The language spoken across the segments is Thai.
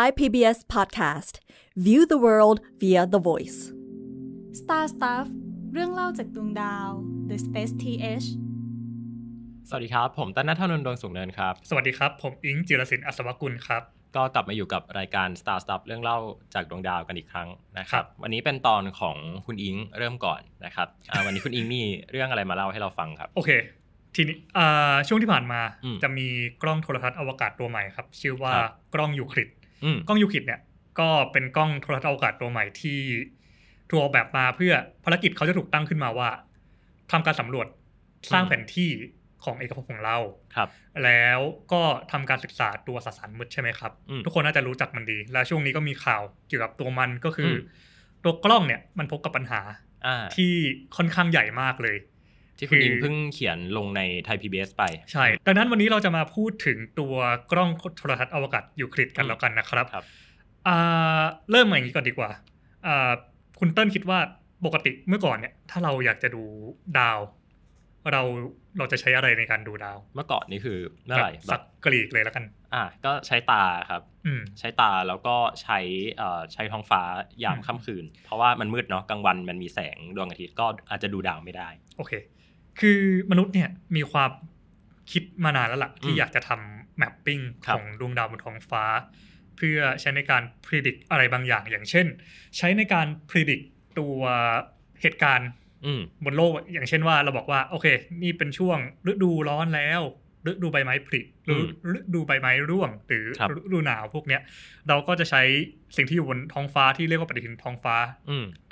Thai PBS Podcast View the world via the voice Star Stuff เรื่องเล่าจากดวงดาว The Space TH สวัสดีครับ ผมตั้นนัทนนดวงสุงเนินครับ สวัสดีครับ ผมอิงจิรศินอัศวกุลครับ ก็กลับมาอยู่กับรายการ Star Stuff เรื่องเล่าจากดวงดาวกันอีกครั้งนะครับ วันนี้เป็นตอนของคุณอิงเริ่มก่อนนะครับวันนี้คุณอิงมีเรื่องอะไรมาเล่าให้เราฟังครับ โอเค ทีนี้ช่วงที่ผ่านมา จะมีกล้องโทรทัศน์อวกาศตัวใหม่ครับ ชื่อว่ากล้องยูคลิดกล้องยูคิดเนี่ย ก็เป็นกล้องโทรทัศน์อวกาศตัวใหม่ที่ถูกออกแบบมาเพื่อภารกิจเขาจะถูกตั้งขึ้นมาว่า ทำการสำรวจสร้างแผนที่ของเอกภพของเราครับ แล้วก็ทำการศึกษาตัวสสารมืดใช่ไหมครับ ทุกคนน่าจะรู้จักมันดี แล้วช่วงนี้ก็มีข่าวเกี่ยวกับตัวมันก็คือ ตัวกล้องเนี่ยมันพบกับปัญหาที่ค่อนข้างใหญ่มากเลยที่คุณยิงเพิ่งเขียนลงในไทยพีบีไปใช่ดังนั้นวันนี้เราจะมาพูดถึงตัวกล้องโทรทัศน์อวกาศยูคลิดกันแล้วกันนะครับรบเริ่มอย่างนี้ก่อนดีกว่าคุณเติ้ลคิดว่าปกติเมื่อก่อนเนี่ย ถ้าเราอยากจะดูดาว เราเราจะใช้อะไรในการดูดาว เมื่อก่อนนี่คือเมื่อไหร่สักกรีกเลยแล้วกัน อ่า ก็ใช้ตาครับใช้ตาแล้วก็ใช้ใช้ท้องฟ้ายามค่ำคืน เพราะว่ามันมืดเนาะกลางวันมันมีแสงดวงอาทิตย์ก็อาจจะดูดาวไม่ได้โอเคคือมนุษย์เนี่ยมีความคิดมานานแล้วละ่ะที่อยากจะทำแมปปิ้งของดวงดาวบนท้องฟ้าเพื่อใช้ในการพิจิตรอะไรบางอย่างอย่างเช่น ใช้ในการพิจิตรตัวเหตุการณ์บนโลกอย่างเช่นว่าเราบอกว่า โอเคนี่เป็นช่วงฤดูร้อนแล้วฤดูใบไม้ผลิหรือฤดูใบไม้ร่วง หรือฤดูหนาวพวกเนี้ยเราก็จะใช้สิ่งที่อยู่บนท้องฟ้าที่เรียกว่าปฏิทินท้องฟ้า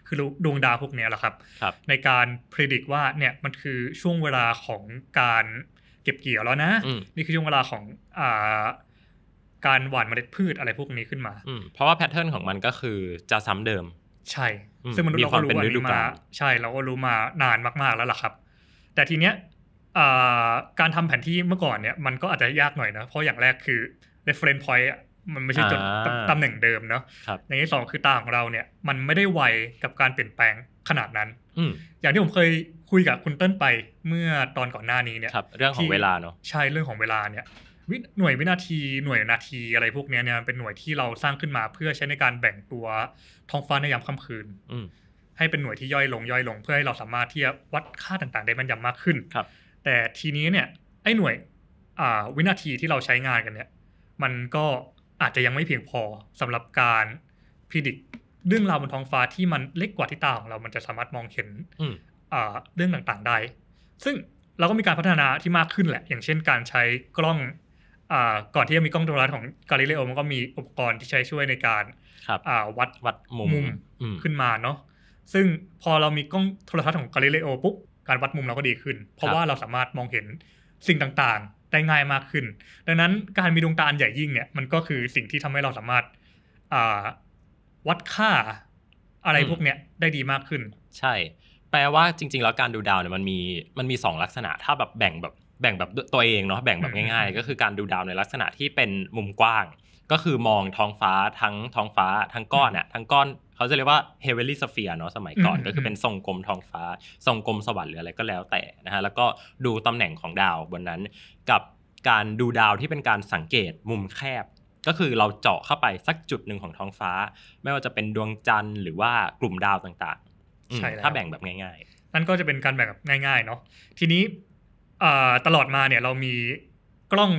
คือ ดวงดาวพวกนี้แหละครับรบในการพิจิตรว่าเนี่ยมันคือช่วงเวลาของการเก็บเกี่ยวแล้วนะนี่คือช่วงเวลาของอ่าการหว่านเมล็ดพืชอะไรพวกนี้ขึ้นมาเพราะว่าแพทเทิร์นของมันก็คือจะซ้ำเดิม ใช่ ซึ่งมนุษย์เราก็รู้นมา ใช่เราก็รู้มานานมากๆแล้วล่ะครับ แต่ทีเนี้ยการทำแผนที่เมื่อก่อนเนี่ยมันก็อาจจะยากหน่อยนะเพราะอย่างแรกคือ reference point มันไม่ใช่จุดตำแหน่งเดิมเนาะอย่างที่สองคือตาของเราเนี่ย มันไม่ได้ไวกับการเปลี่ยนแปลงขนาดนั้นอย่างที่ผมเคยคุยกับคุณเติ้ลไปเมื่อตอนก่อนหน้านี้เนี่ยเรื่องของเวลาเนาะใช่เรื่องของเวลาเนี่ยวิหน่วยวินาทีหน่วยนาทีอะไรพวกนี้เนี่ยเป็นหน่วยที่เราสร้างขึ้นมา เพื่อใช้ในการแบ่งตัวท้องฟ้าในยามค่ำคืนให้เป็นหน่วยที่ย่อยลงย่อยลงเพื่อให้เราสามารถที่จะวัดค่าต่าง ๆ ได้มันยำมากขึ้นครับ แต่ทีนี้เนี่ยไอ้หน่วยวินาทีที่เราใช้งานกันเนี่ยมันก็อาจจะยังไม่เพียงพอสำหรับการพิจิตรเรื่องราวบนท้องฟ้าที่มันเล็กกว่าที่ตาของเรามันจะสามารถมองเห็นเรื่องต่างๆได้ ซึ่งเราก็มีการพัฒนาที่มากขึ้นแหละ อย่างเช่นการใช้กล้องอก่อนที่จะมีกล้องโทรทัศน์ของกาลิเลโอมันก็มีอุปกรณ์ที่ใช้ช่วยในการวัดวัดมุมขึ้นมาเนาะซึ่งพอเรามีกล้องโทรทัศน์ของกาลิเลโอปุ๊บการวัดมุมเราก็ดีขึ้น เพราะว่าเราสามารถมองเห็นสิ่งต่าง ๆได้ง่ายมากขึ้น ดังนั้นการมีดวงตาอันใหญ่ยิ่งเนี่ย มันก็คือสิ่งที่ทำให้เราสามารถวัดค่า อะไรพวกเนี้ยได้ดีมากขึ้น ใช่ แปลว่าจริงๆแล้วการดูดาวเนี่ยมันมีมันมี2ลักษณะ ถ้าแบบแบ่งแบบแบ่งแบบตัวเองเนาะแบ่งแบบง่ายๆ ก็คือการดูดาวในลักษณะที่เป็นมุมกว้าง ก็คือมองท้องฟ้าทั้งท้องฟ้าทั้งก้อนเนี่ยทั้งก้อนเขาจะเรียกว่าเฮเวลี่สเฟียเนาะสมัยก่อนก็คือเป็นทรงกลมทองฟ้า ทรงกลมสวรรค์หรืออะไรก็แล้วแต่นะฮะแล้วก็ดูตำแหน่งของดาวบนนั้นกับการดูดาวที่เป็นการสังเกตมุมแคบ ก็คือเราเจาะเข้าไปสักจุดหนึ่งของท้องฟ้า ไม่ว่าจะเป็นดวงจันทร์หรือว่ากลุ่มดาวต่าง ๆใช่ถ้าแบ่งแบบง่าย ๆ นั่นก็จะเป็นการแบ่งแบบง่าย ๆเนาะทีนี้ตลอดมาเนี่ยเรามีกล้อง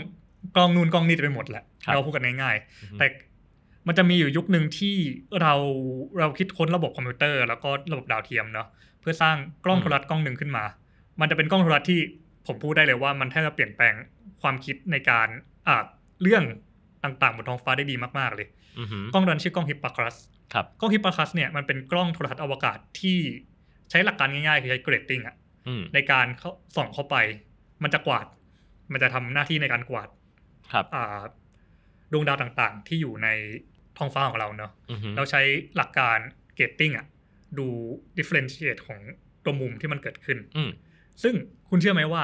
กล้องนู่นกล้องนี่จะไปหมดแหละเราพูดกันง่ายๆ แต่มันจะมีอยู่ยุคหนึ่งที่เราเราคิดค้นระบบคอมพิวเตอร์แล้วก็ระบบดาวเทียมเนาะเพื่อสร้างกล้องโทรทัศน์กล้องหนึ่งขึ้นมา มันจะเป็นกล้องโทรทัศน์ที่ผมพูดได้เลยว่า มันแทบจะเปลี่ยนแปลงความคิดในการอ่าเรื่องต่างๆบนท้องฟ้าได้ดีมากๆเลยกล้องดันชื่อกล้องฮิปปาครัสกล้องฮิปปาครัส เนี่ยมันเป็นกล้องโทรทัศน์อวกาศที่ใช้หลักการง่ายๆคือใช้เกรดติ้งอะในการเขาส่องเข้าไป มันจะกวาด มันจะทำหน้าที่ในการกวาด ครับ อ่าดวงดาวต่างๆ ที่อยู่ในท้องฟ้าของเราเนาะเราใช้หลักการเกตติ้งอะดูดิเฟนเชียตของตัวมุมที่มันเกิดขึ้นซึ่งคุณเชื่อไหมว่า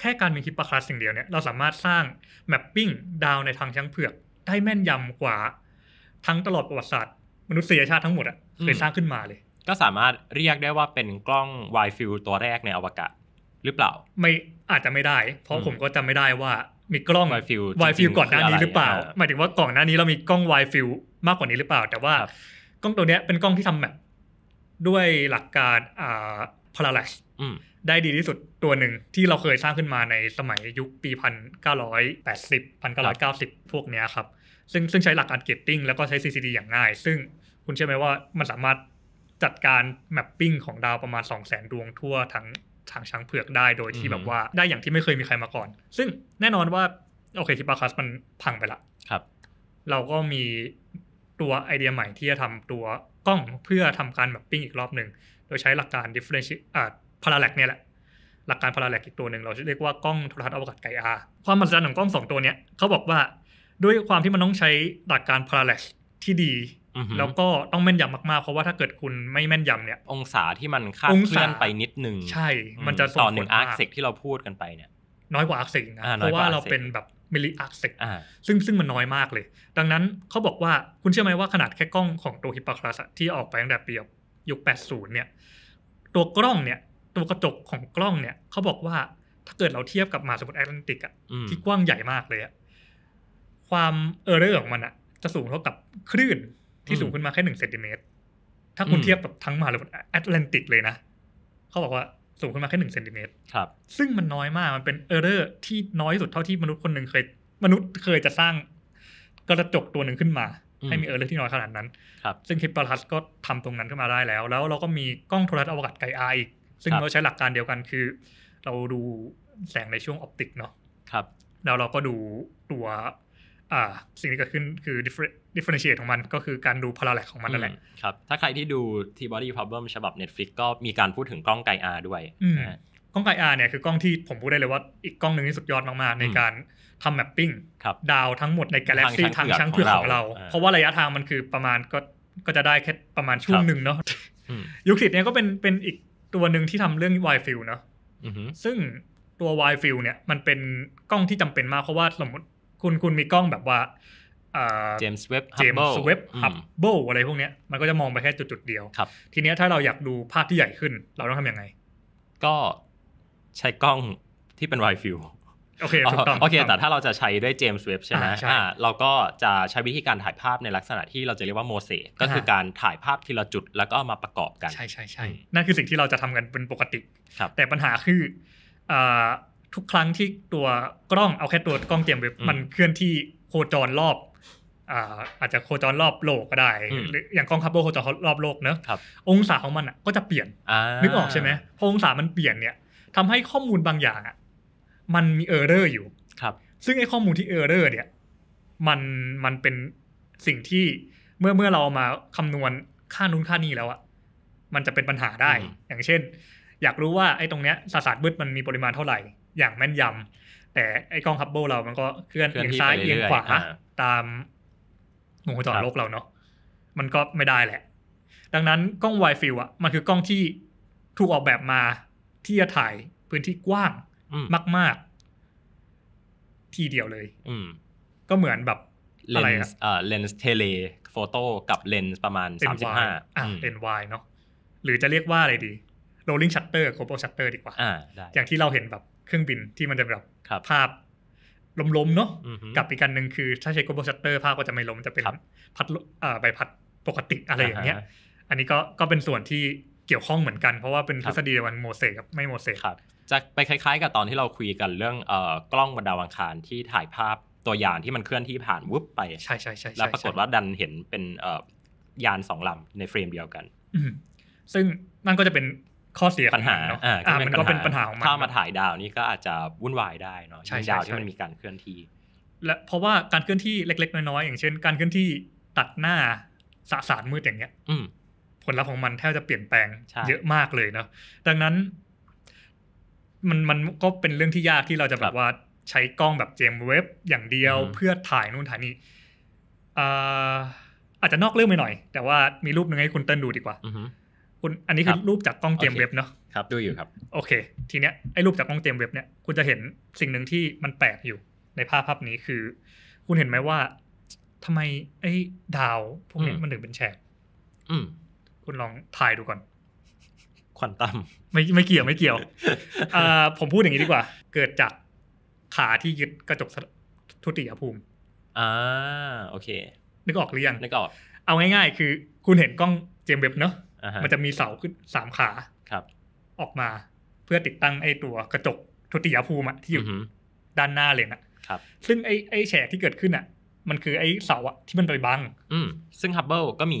แค่การมีฮิปปาคลัสสิ่งเดียวเนี่ยเราสามารถสร้างแมปปิ้งดาวในทางช้างเผือก ได้แม่นยำกว่าทั้งตลอดประวัติศาสตร์ มนุษยชาติทั้งหมดอะเคยสร้างขึ้นมาเลย ก็สามารถเรียกได้ว่าเป็นกล้องไวฟิลตัวแรกในอวกาศหรือเปล่าไม่อาจจะไม่ได้ เพราะผมก็จำไม่ได้ว่ามีกล้องไวฟิลไวฟิลก่อนหน้านี้หรือเปล่า หมายถึงว่าก่อนหน้านี้เรามีกล้องไวฟิลมากกว่านี้หรือเปล่า แต่ว่า กล้องตัวเนี้ยเป็นกล้องที่ทำแบบด้วยหลักการอ่าพาราแล็กได้ดีที่สุดตัวหนึ่งที่เราเคยสร้างขึ้นมาในสมัยยุคปีพันเก้้ารอยแปดสิบพันวกเนี้ยครับซึ่งซึ่งใช้หลักการเกตติ้งแล้วก็ใช้ CCD อย่างง่าย ซึ่งคุณเชื่อไหมว่ามันสามารถจัดการแมปปิ้งของดาวประมาณสองแสนดวงทั่วทั้งทางช้างเผือกได้โดยที่แบบว่าได้อย่างที่ไม่เคยมีใครมาก่อน ซึ่งแน่นอนว่าโอเคทิปาคัสมันพังไปละครับ เราก็มีตัวไอเดียใหม่ที่จะทำตัวกล้องเพื่อทำการแบบปิ้งอีกรอบหนึ่ง โดยใช้หลักการดิฟเฟอเรนช์อ่าพาราแลกเนี่ยแหละ หลักการพาราแลกอีกตัวหนึ่ง เราเรียกว่ากล้องโทรทัศน์อวกาศไกอา ความมหัศจรรย์ของกล้องสองตัวเนี้ยเขาบอกว่าด้วยความที่มันต้องใช้หลักการพาราแลกที่ดีแล้วก็ต้องแม่นยำมากๆ เพราะว่าถ้าเกิดคุณไม่แม่นยำเนี่ย องศาที่มันคาดเคลื่อนไปนิดนึงใช่ มันจะต่อหนึ่งอาร์คเซกที่เราพูดกันไปเนี่ย น้อยกว่าอาร์คเซกนะเพราะว่าเราเป็นแบบมิลลิอาร์คเซกซึ่งซึ่งมันน้อยมากเลย ดังนั้นเขาบอกว่าคุณเชื่อไหมว่าขนาดแค่กล้องของตัวฮิปปาคลัสที่ออกไปตั้งแต่ปียยุค80 เนี่ย ตัวกล้องเนี่ย ตัวกระจกของกล้องเนี่ยเขาบอกว่าถ้าเกิดเราเทียบกับมหาสมุทรแอตแลนติกอะที่กว้างใหญ่มากเลยอะความเออร์เรอร์ของมันอะจะสูงเท่ากับคลื่นที่สูงขึ้นมาแค่หนึ่งเซนติเมตร ถ้าคุณเทียบกับทั้งมหาสมุทรแอตแลนติกเลยนะ เขาบอกว่าสูงขึ้นมาแค่หนึ่งเซนติเมตร ครับ ซึ่งมันน้อยมาก มันเป็นเออร์เรอร์ที่น้อยสุดเท่าที่มนุษย์คนหนึ่งเคยมนุษย์เคยจะสร้างกระจกตัวหนึ่งขึ้นมา ให้มีเออร์เรอร์ที่น้อยขนาดนั้น ครับ ซึ่งคิปปารัสก็ทำตรงนั้นขึ้นมาได้แล้ว แล้วเราก็มีกล้องโทรทัศน์อวกาศไกลอาอีก ซึ่งเราใช้หลักการเดียวกันคือ เราดูแสงในช่วงออปติกเนาะ ครับ แล้วเราก็ดูตัวสิ่งที่เกิดขึ้นคือ differentiate ของมัน ก็คือการดู p a r a l l e ของมันนั่นแหละครับถ้าใครที่ดู T body problem ฉบับ Netflix ก็มีการพูดถึงกล้องไก R ด้วยกล้องไก R เนี่ยคือกล้องที่ผมพูดได้เลยว่าอีกกล้องหนึ่งที่สุดยอดมาก ๆ ในการทำแมปปิ้งดาวทั้งหมดในกาแล็กซีทางช้างเผือกของเรา เพราะว่าระยะทางมันคือประมาณก็ก็จะได้แค่ประมาณช่วงหนึ่งเนาะยูคลิดเนี่ยก็เป็นเป็นอีกตัวหนึ่งที่ทำเรื่องไวฟิลเนาะซึ่งตัวไวฟิลเนี่ยมันเป็นกล้องที่จำเป็นมากเพราะว่าสมมติคุณคุณมีกล้องแบบว่าเจมส์เว็บเจมส์เว็บฮับเบิลอะไรพวกเนี้ยมันก็จะมองไปแค่จุดจุดเดียวครับ ทีเนี้ยถ้าเราอยากดูภาพที่ใหญ่ขึ้น เราต้องทำยังไง ก็ใช้กล้องที่เป็นไวฟิวโอเคถูกต้องโอเคแต่ถ้าเราจะใช้ด้วยเจมส์เว็บใช่ไหมเราก็จะใช้วิธีการถ่ายภาพในลักษณะที่เราจะเรียกว่าโมเสกก็คือการถ่ายภาพทีละจุดแล้วก็มาประกอบกันใช่ใช่ใช่นั่นคือสิ่งที่เราจะทำกันเป็นปกติแต่ปัญหาคือทุกครั้งที่ตัวกล้องเอาแค่ตัวกล้องเยมเว็บมันเคลื่อนที่โคจรรอบอาจจะโคจรรอบโลกก็ได้หรืออย่างกล้องคาร์โบโคจรรอบโลกเนอะองศาของมันก็จะเปลี่ยน นึกออกใช่ไหมพอองศามันเปลี่ยนเนี่ยทำให้ข้อมูลบางอย่างอ่ะมันมีเออร์เรอร์อยู่ ครับ ซึ่งไอ้ข้อมูลที่เออร์เรอร์เนี่ยมันมันเป็นสิ่งที่เมื่อเมื่อเรามาคำนวณค่านู้นค่านี้แล้วอ่ะมันจะเป็นปัญหาได้ อย่างเช่น อยากรู้ว่าไอ้ตรงเนี้ยสสารมืดมันมีปริมาณเท่าไหร่อย่างแม่นยำแต่ไอ้กล้องฮับเบิลเรามันก็เคลื่อนเอียงซ้าย เอียงขวาตามวงโคจรโลกเราเนาะมันก็ไม่ได้แหละ ดังนั้นกล้องไวฟิลอะมันคือกล้องที่ถูกออกแบบมาที่จะถ่ายพื้นที่กว้างมาก ๆ ทีเดียวเลยก็เหมือนแบบอะไรอะเลนส์เทเลโฟโต้กับเลนส์ประมาณ 35ห้าเลนวายเนาะหรือจะเรียกว่าอะไรดีโรลลิงชัตเตอร์โคโปชัตเตอร์ดีกว่าอย่างที่เราเห็นแบบเครื่องบินที่มันจะแบบภาพล้มๆ เนาะกับอีกการหนึ่งคือถ้าใช้โกลบชัตเตอร์ภาพก็จะไม่ล้มจะเป็นพัดใบพัดปกติอะไรอย่างเงี้ย อันนี้ก็ก็เป็นส่วนที่เกี่ยวข้องเหมือนกันเพราะว่าเป็นทฤษฎียวันโมเสกับไม่โมเสกจะไปคล้ายๆ กับตอนที่เราคุยกันเรื่องกล้องบรรดาวังคารที่ถ่ายภาพตัวอย่างที่มันเคลื่อนที่ผ่านวุบไปใช่ใช่ใช่แล้วปรากฏว่าดันเห็นเป็นยานสองลำในเฟรมเดียวกันซึ่งนั่นก็จะเป็นข้อเสียปัญหาอ่ามันก็เป็นปัญหาของมันถ้ามาถ่ายดาวนี่ก็อาจจะวุ่นวายได้เนาะดาวที่มันมีการเคลื่อนที่และเพราะว่าการเคลื่อนที่เล็กๆ น้อยๆอย่างเช่น การเคลื่อนที่ตัดหน้าสสารมืดอย่างเงี้ย อืผลลัพธ์ของมันแทบจะเปลี่ยนแปลงเยอะมากเลยเนาะดังนั้น มันมันก็เป็นเรื่องที่ยากที่เราจะแบบว่าใช้กล้องแบบเจมเว็บอย่างเดียวเพื่อถ่ายนู่นถ่ายนี่อาจจะนอกเรื่องไปหน่อย แต่ว่ามีรูปหนึ่งให้คุณเติ้ลดูดีกว่าคุณอันนี้คือรูปจากกล้องเกมเว็บเนาะครับดูอยู่ครับ โอเค ทีเนี้ยไอ้รูปจากกล้องเกมเว็บเนี่ย คุณจะเห็นสิ่งหนึ่งที่มันแปลกอยู่ ในภาพภาพนี้คือ คุณเห็นไหมว่า ทำไม ไอ้ดาว พวกนี้มันถึงเป็นแฉกคุณลองถ่ายดูก่อนควันตั้มไม่ไม่เกี่ยวไม่เกี่ยวผมพูดอย่างนี้ดีกว่า เกิดจากขาที่ยึดกระจกทุติยภูมิอ่าโอเคนึกออกหรือยังนึกออกเอาง่าย ๆ คือ คุณเห็นกล้องเจมเว็บเนาะมันจะมีเสาขึ้นสามขาครับ ออกมาเพื่อติดตั้งไอ้ตัวกระจกทุติยภูมิที่อยู่ด้านหน้าเลยนะครับ ซึ่งไอ้ไอ้แฉกที่เกิดขึ้นอะมันคือไอ้เสาอะที่มันไปบังอืซึ่งฮับเบิลก็มี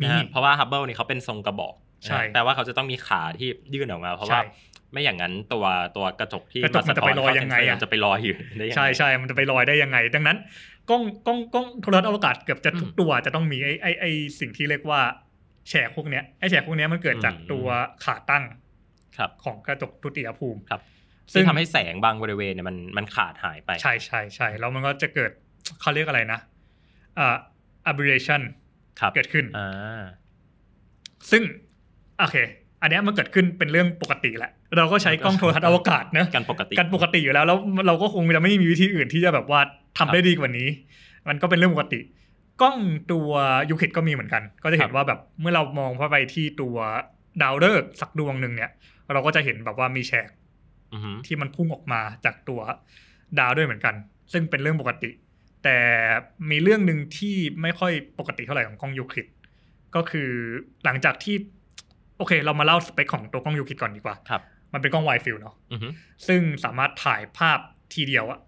มีเพราะว่าฮับเบิลนี่เขาเป็นทรงกระบอก ใช่แปลว่าเขาจะต้องมีขาที่ยื่นออกมาเพราะว่า ไม่อย่างนั้นตัวตัวกระจกที่กระจกมันจะไปลอยยังไงอ่ะจะไปลอยอยู่ใช่ใช่ มันจะไปลอยได้ยังไงดังนั้นกล้องกล้องกล้องโทรทัศน์อวกาศเกือบจะทุกตัวจะต้องมีไอ้ไอ้ไอ้สิ่งที่เรียกว่าแฉกพวกเนี้ยไอ้แฉกพวกเนี้ย มันเกิดจากตัวขาตั้งของกระจกทุติยภูมิ ครับ ซึ่งทำให้แสงบางบริเวณเนี่ยมันมันขาดหายไป ใช่ใช่ใช่แล้วมันก็จะเกิดเขาเรียกอะไรนะอ่า aberration เกิดขึ้นอ่าซึ่งโอเค อันนี้มันเกิดขึ้นเป็นเรื่องปกติแหละ เราก็ใช้กล้องโทรทัศน์อวกาศนะกันปกติกันปกติอยู่แล้ว แล้วเราก็คงจะไม่มีวิธีอื่นที่จะแบบว่าทำได้ดีกว่านี้ มันก็เป็นเรื่องปกติกล้องตัวยูคิดก็มีเหมือนกัน ก็จะเห็นว่าแบบเมื่อเรามองเข้าไปที่ตัวดาวฤกษ์สักดวงหนึ่งเนี่ย เราก็จะเห็นแบบว่ามีแฉกที่มันพุ่งออกมาจากตัวดาวด้วยเหมือนกัน ซึ่งเป็นเรื่องปกติ แต่มีเรื่องหนึ่งที่ไม่ค่อยปกติเท่าไหร่ของกล้องยูคิดก็คือหลังจากที่ โอเค เรามาเล่าสเปคของตัวกล้องยูคิดก่อนดีกว่าครับมันเป็นกล้องไวฟิลเนาะซึ่งสามารถถ่ายภาพทีเดียวอะ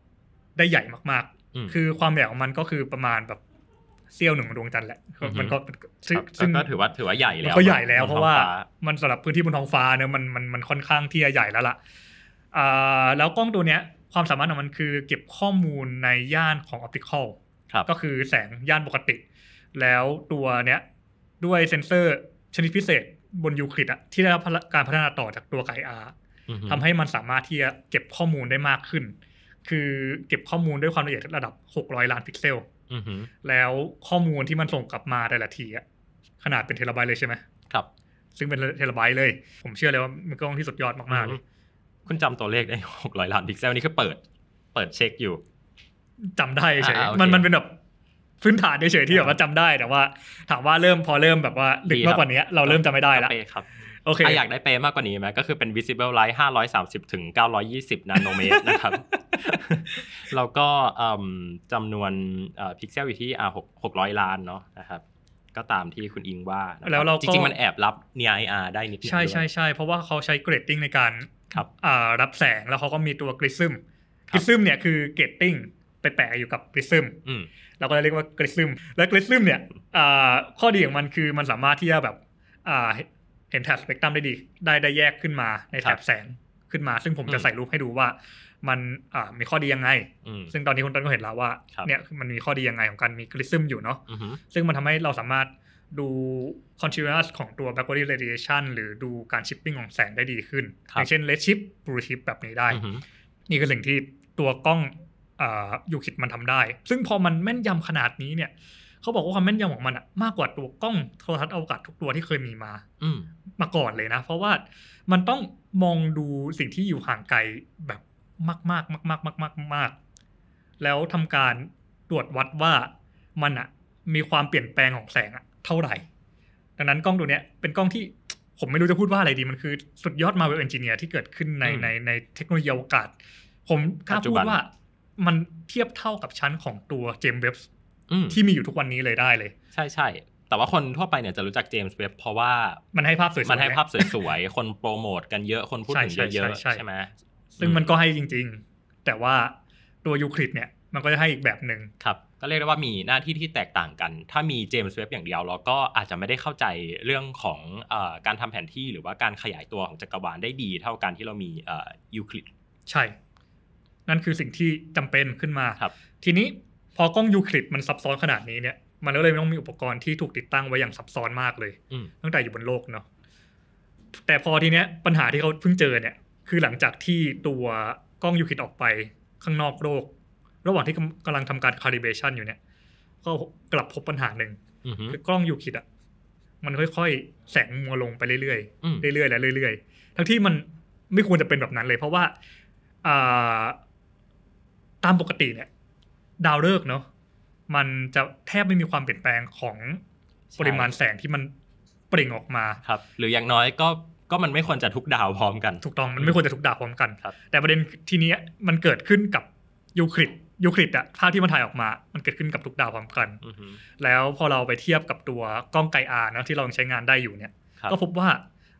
ได้ใหญ่มากๆ คือความใหญ่ของมันก็คือประมาณแบบเซี่ยวหนึ่งดวงจันทร์แหละ มันก็ซึ่งก็ถือว่าถือว่าใหญ่แล้วก็ใหญ่แล้วเพราะว่ามันสำหรับพื้นที่บนท้องฟ้าเนี่ยมันมันมันค่อนข้างที่จะใหญ่แล้วล่ะ แล้วกล้องตัวเนี้ย ความสามารถของมันคือ เก็บข้อมูลในย่านของออปติคอลก็คือแสงย่านปกติ แล้วตัวเนี้ย ด้วยเซ็นเซอร์ ชนิดพิเศษ บนยูคลิดอะที่ได้รับการพัฒนาต่อจากตัวไกอาร์ทำให้มันสามารถที่จะเก็บข้อมูลได้มากขึ้น คือเก็บข้อมูลด้วยความละเอียดระดับ600ล้านพิกเซลแล้วข้อมูลที่มันส่งกลับมาแต่ละทีอะขนาดเป็นเทราไบต์เลยใช่ไหม ครับ ซึ่งเป็นเทราไบต์เลย ผมเชื่อเลยว่า มันกล้องที่สุดยอดมากๆเลยคุณจำตัวเลขได้หกร้อยล้านพิกเซลนี่คือเปิดเปิดเช็คอยู่ จำได้เฉยมันมันเป็นแบบพื้นฐานเฉยที่แบบว่าจำได้แต่ว่าถามว่าเริ่มพอเริ่มแบบว่าลึกมากกว่านี้เราเริ่มจำไม่ได้แล้วโอเคอยากได้เป๊ะมากกว่านี้ไหมก็คือเป็น visible light 530 ถึง 920 นาโนเมตรนะครับ แล้วก็จำนวนพิกเซลอยู่ที่600 ล้านเนาะนะครับ ก็ตามที่คุณอิงว่าแล้วเราจริง ๆ มันแอบรับ NIR ได้นิดนึงใช่ใช่ใช่เพราะว่าเขาใช้เกรดติ้งในการครับรับแสงแล้วเขาก็มีตัวกริซึมกริซึมเนี่ยคือเกรดติ้งไปแปะอยู่กับกริซึมเราก็เรียกว่ากริซึมและกริซึมเนี่ยข้อดีของมันคือมันสามารถที่จะแบบเห็นแถบสเปกตรัมได้ดีได้ได้แยกขึ้นมาในแถบแสงขึ้นมา ซึ่งผมจะใส่รูปให้ดูว่ามันมีข้อดียังไง ซึ่งตอนนี้คุณต้นก็เห็นแล้วว่าเนี่ยมันมีข้อดียังไงของการมีกริซึมอยู่เนาะซึ่งมันทำให้เราสามารถดู continuous ของตัว backward radiation หรือดูการชิปปิ้งของแสงได้ดีขึ้น อย่างเช่น red ิ h i p blue h i แบบนี้ได้ นี่คือสิ่งที่ตัวกล้องอยู่คิดมันทำได้ ซึ่งพอมันแม่นยำขนาดนี้เนี่ยเขาบอกว่าความแม่นยำของมันอะมากกว่าตัวกล้องโทรทัศน์อวกาศทุกตัวที่เคยมีมา อืมาก่อนเลยนะ เพราะว่ามันต้องมองดูสิ่งที่อยู่ห่างไกล แบบมากมากมากมากมากมากมากแล้วทำการตรวจวัดว่ามันอะมีความเปลี่ยนแปลงของแสงอะเท่าไหร่ ดังนั้นกล้องตัวเนี้ยเป็นกล้องที่ผมไม่รู้จะพูดว่าอะไรดีมันคือสุดยอดมาเวลเอนจิเนียร์ที่เกิดขึ้นในในในเทคโนโลยีอวกาศผมกล้าพูดว่า มันเทียบเท่ากับชั้นของตัวเจมส์เว็บที่มีอยู่ทุกวันนี้เลยได้เลยใช่ใช่แต่ว่าคนทั่วไปเนี่ยจะรู้จักเจมส์เว็บเพราะว่ามันให้ภาพสวยมันให้ภาพสวยๆ คนโปรโมทกันเยอะคนพูดถึงเยอะใช่ไหมซึ่งมันก็ให้จริงๆ แต่ว่าตัวยูคลิปเนี่ยมันก็จะให้อีกแบบหนึ่งครับ ก็เรียกได้ว่ามีหน้าที่ที่แตกต่างกัน ถ้ามีเจมส์เว็บอย่างเดียวเราก็อาจจะไม่ได้เข้าใจเรื่องของอการทำแผนที่หรือว่าการขยายตัวของจักรวาลได้ดีเท่ากันที่เรามียูคลิดใช่ นั่นคือสิ่งที่จำเป็นขึ้นมาครับทีนี้พอกล้องยูคลิปมันซับซ้อนขนาดนี้เนี่ย มันก็เลยต้องมีอุปกรณ์ที่ถูกติดตั้งไว้อย่างซับซ้อนมากเลยตั้งแต่อยู่บนโลกเนาะแต่พอทีเนี้ยปัญหาที่เขาเพิ่งเจอ เนี่ย คือหลังจากที่ตัวกล้องยูคลิปออกไป ข้างนอกโลกระหว่างที่กำลังทำการคาลิเบชันอยู่เนี่ยก็กลับพบปัญหาหนึ่งคือกล้องยูคลิปอะมันค่อยๆแสงมัวลงไปเรื่อยๆเรื่อยๆและเรื่อยๆทั้งที่มันไม่ควรจะเป็นแบบนั้นเลย เพราะว่าตามปกติเนี่ยดาวฤกษ์เนาะ มันจะแทบไม่มีความเปลี่ยนแปลงของปริมาณแสงที่มันเปล่งออกมา ครับ หรืออย่างน้อยก็ก็มันไม่ควรจะทุกดาวพร้อมกัน ถูกต้องมันไม่ควรจะทุกดาวพร้อมกัน ครับ แต่ประเด็นทีนี้มันเกิดขึ้นกับยูคลิดยูคลิดอะภาพที่มันถ่ายออกมา มันเกิดขึ้นกับทุกดาวพร้อมกันแล้วพอเราไปเทียบกับตัวกล้องไกอาร์นะที่เราใช้งานได้อยู่เนี่ย ก็พบว่า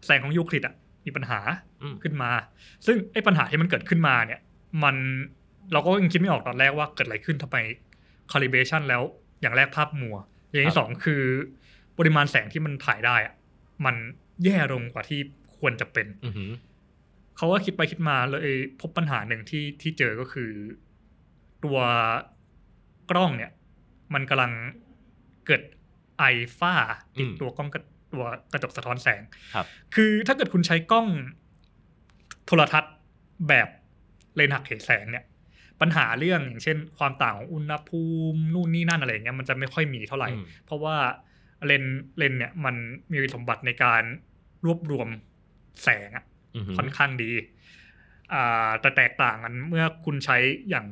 แสงของยูคลิดอะมีปัญหาขึ้นมา ซึ่งไอ้ปัญหาที่มันเกิดขึ้นมาเนี่ย มันเราก็ยังคิดไม่ออกตอนแรกว่าเกิดอะไรขึ้นทำไมคาลิเบชันแล้วอย่างแรกภาพมัว อย่างที่สองคือ ปริมาณแสงที่มันถ่ายได้อะมันแย่ลงกว่าที่ควรจะเป็นเขาก็คิดไปคิดมาเลย พบปัญหาหนึ่งที่ที่เจอก็คือ ตัวกล้องเนี่ย มันกำลังเกิดไอฟ้าติดตัวกล้องตัวกระจกสะท้อนแสงครับ คือถ้าเกิดคุณใช้กล้องโทรทัศน์แบบเลนหักเหแสงเนี่ยปัญหาเรื่องอย่างเช่น ความต่างของอุณหภูมินู่นนี่นั่นอะไรเงี้ยมันจะไม่ค่อยมีเท่าไหร่ เพราะว่าเลนเลนเนี่ยมันมีสมบัติในการรวบรวมแสงอะค่อนข้างดีแต่แตกต่างกันเมื่อคุณใช้อย่าง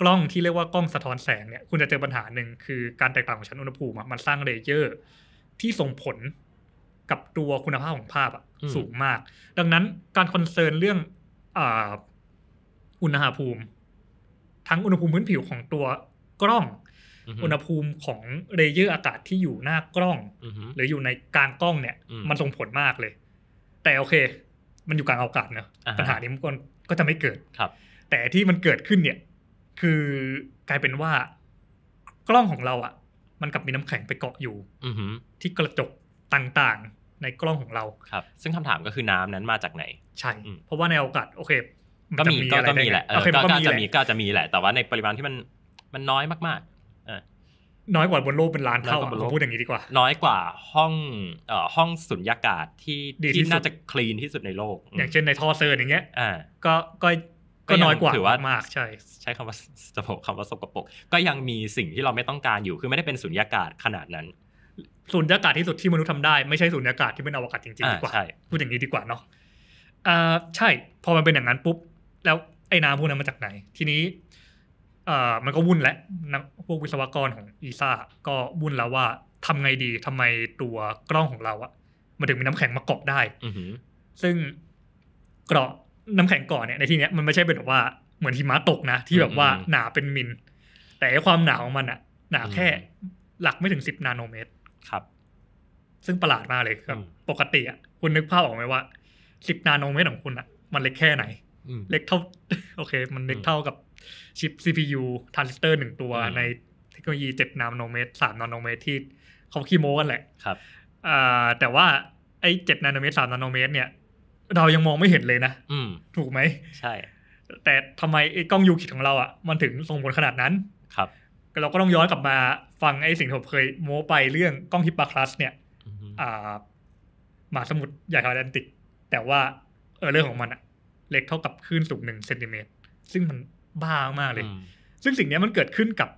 กล้องที่เรียกว่ากล้องสะท้อนแสงเนี่ย คุณจะเจอปัญหาหนึ่งคือการแตกต่างของชั้นอุณหภูมิมันสร้างเลเยอร์ ที่ส่งผลกับตัวคุณภาพของภาพสูงมาก ดังนั้นการคอนเซิร์นเรื่องอุณหภูมิทั้งอุณหภูมิพื้นผิวของตัวกล้อง อุณหภูมิของเลเยอร์อากาศที่อยู่หน้ากล้อง หรืออยู่ในกลางกล้องเนี่ย มันส่งผลมากเลย แต่โอเค มันอยู่กลางอากาศเนอะปัญหานี้มันก็จะไม่เกิดครับ แต่ที่มันเกิดขึ้นเนี่ย คือกลายเป็นว่ากล้องของเราอะ่ะ มันกลับมีน้ำแข็งไปเกาะอยู่ อืที่กระจกต่างๆ ในกล้องของเราครับซึ่งคำถามก็คือน้ำนั้นมาจากไหน ใช่ เพราะว่าในอากาศโอเคก็มีก็มีแหละก็จะมีก็จะมีแหละ แต่ว่าในปริมาณที่มันมันน้อยมากๆเอน้อยกว่าบนโลกเป็นล้านเท่าพูดอย่างนี้ดีกว่า น้อยกว่าห้องเอ่อห้องสุญญากาศที่ที่น่าจะคลีนที่สุดในโลก อย่างเช่นในท่อเซอร์อย่างเงี้ยอก็ก็ก็น้อยกว่าถือว่ามากใช่ ใช้คำว่าสกปรกคำว่าสกปรกก็ยังมีสิ่งที่เราไม่ต้องการอยู่คือไม่ได้เป็นสุญญากาศขนาดนั้นสุญญากาศที่สุดที่มนุษย์ทาได้ไม่ใช่สุญญากาศที่เป็นอวกาศจริงๆดีกว่าพูดอย่างนี้ดีกว่าเนาะอ่าใช่ พอมันเป็นอย่างนั้นปุ๊บแล้วไอ้น้ำพวกนั้นมาจากไหน ทีนี้ เอ่อ มันก็วุ่นและพวกวิศวกรของอีซ่าก็วุ่นแล้วว่าทำไงดีทำไมตัวกล้องของเราอะมันถึงมีน้ำแข็งมาเกาะได้ออืซึ่งเกาะน้ำแข็งก่อนเนี่ยในที่เนี้ยมันไม่ใช่เป็นแบบว่า เหมือนหิมะตกนะ ที่แบบว่าหนาเป็นมิลแต่ความหนาของมันอะหนาแค่ หลักไม่ถึงสิบนาโนเมตร ครับ ซึ่งประหลาดมากเลยครับ ปกติอะคุณนึกภาพออกไหมว่าสิบนาโนเมตรของคุณอะมันเล็กแค่ไหนเล็กเท่าโอเค มันเล็กเท่ากับชิป CPU ทรานซิสเตอร์หนึ่งตัวในเทคโนโลยีเจ็ดนาโนเมตรสามนาโนเมตรที่เขาคีโมกันแหละครับแต่ว่าไอ้เจ็ดนาโนเมตรสามนาโนเมตร เนี่ย เรายังมองไม่เห็นเลยนะถูกไหมใช่ แต่ทำไมไอ้กล้องยูคิดของเราอ่ะมันถึงส่งผลขนาดนั้น ครับเราก็ต้องย้อนกลับมาฟังไอ้สิ่งที่ผมเคยโม้ไปเรื่องกล้องฮิปปาคลัสเนี่ยอ่ามาสมุทรใหญ่ทาแลนติก แต่ว่า เออเรื่องของมันอะเล็กเท่ากับคลื่นสูงหนึ่งเซนติเมตร ซึ่งมันบ้ามากเลย ซึ่งสิ่งนี้มันเกิดขึ้นกับ